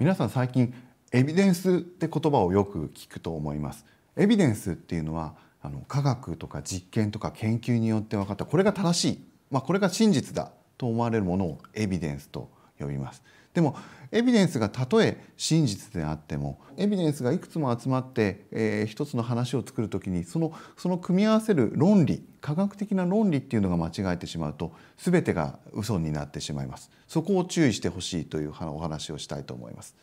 皆さん最近エビデンスって言葉をよく聞くと思います。エビデンスっていうのはあの科学とか実験とか研究によって分かったこれが正しい、まあ、これが真実だと思われるものをエビデンスと呼びます。でもエビデンスがたとえ真実であってもエビデンスがいくつも集まって、えー、一つの話を作るときにそのその組み合わせる論理科学的な論理っていうのが間違えてしまうと全てが嘘になってしまいますそこを注意してほしいというお話をしたいと思います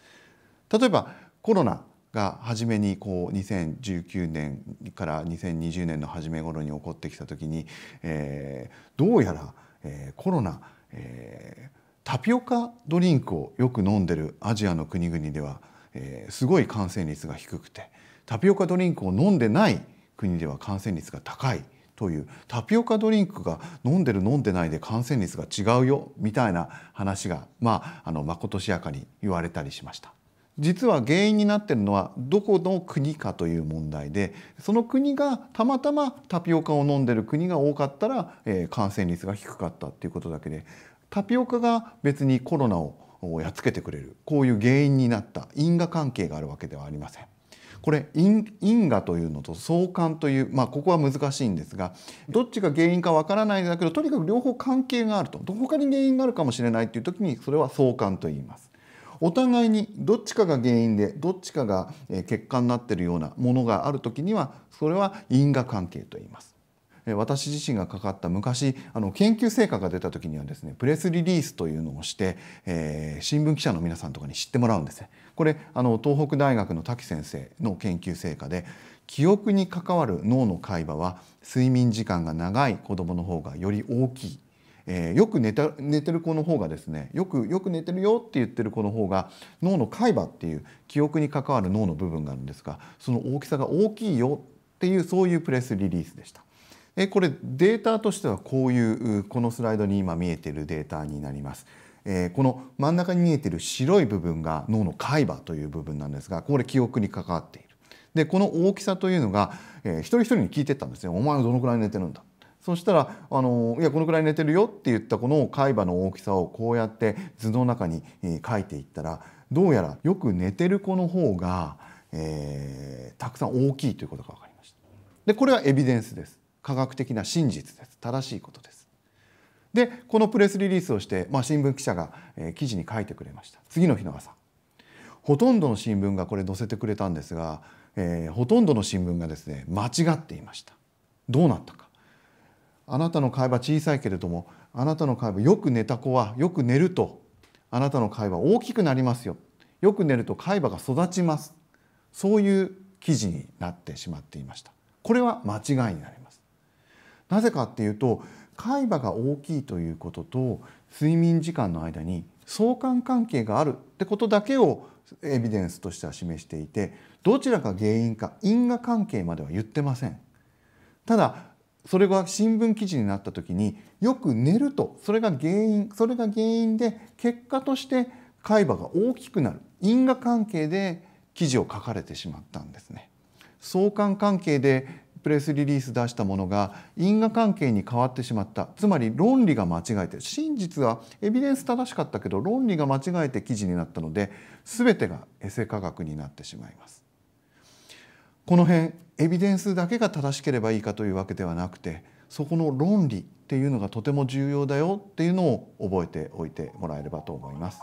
例えばコロナが初めにこう2019年から2020年の初め頃に起こってきたときに、えー、どうやら、えー、コロナ、えータピオカドリンクをよく飲んでるアジアの国々では、えー、すごい感染率が低くてタピオカドリンクを飲んでない国では感染率が高いというタピオカドリンクが飲んでる飲んでないで感染率が違うよみたいな話がまああのまことしやかに言われたりしました。実は原因になってるのはどこの国かという問題でその国がたまたまタピオカを飲んでる国が多かったら、えー、感染率が低かったっていうことだけでタピオカが別にコロナをやっつけてくれるこういう原因になった因果関係があるわけではありません。これ因果というのと相関という、まあ、ここは難しいんですがどっちが原因かわからないんだけどとにかく両方関係があるとどこかに原因があるかもしれないという時にそれは相関と言います。お互いにどっちかが原因でどっちかが結果になっているようなものがある時にはそれは因果関係と言います。私自身がかかった昔あの研究成果が出た時にはですねプレスリリースというのをして、えー、新聞記者の皆さんとかに知ってもらうんですね。これあの東北大学の滝先生の研究成果で記憶に関わる脳の海馬は睡眠時間が長い子どもの方がより大きいえー、よく寝た寝てる子の方がですねよくよく寝てるよって言ってる子の方が脳の海馬っていう記憶に関わる脳の部分があるんですがその大きさが大きいよっていうそういうプレスリリースでした。えこれデータとしてはこういうこのスライドに今見えてるデータになります。えこの真ん中に見えてる白い部分が脳の海馬という部分なんですがこれ記憶に関わっている。でこの大きさというのが、えー、一人一人に聞いてったんですよ。お前はどのくらい寝てるんだそしたら「あのいやこのくらい寝てるよ」って言ったこの海馬の大きさをこうやって図の中に書いていったらどうやらよく寝てる子の方が、えー、たくさん大きいということが分かりました。でこれはエビデンスです。科学的な真実です正しいことですでこのプレスリリースをして、まあ、新聞記者が、え記事に書いてくれました次の日の朝ほとんどの新聞がこれ載せてくれたんですが、えー、ほとんどの新聞がですね間違っていましたどうなったかあなたの会話小さいけれどもあなたの会話よく寝た子はよく寝るとあなたの会話大きくなりますよよく寝ると海馬が育ちますそういう記事になってしまっていましたこれは間違いになりますなぜかっていうと海馬が大きいということと睡眠時間の間に相関関係があるってことだけをエビデンスとしては示していてどちらが原因か因果関係までは言ってません。ただそれが新聞記事になった時によく寝るとそれが原因それが原因で結果として海馬が大きくなる因果関係で記事を書かれてしまったんですね。相関関係でプレスリリース出したものが因果関係に変わってしまったつまり論理が間違えて真実はエビデンス正しかったけど論理が間違えて記事になったので全てがエセ科学になってしまいます。この辺エビデンスだけが正しければいいかというわけではなくてそこの論理っていうのがとても重要だよっていうのを覚えておいてもらえればと思います。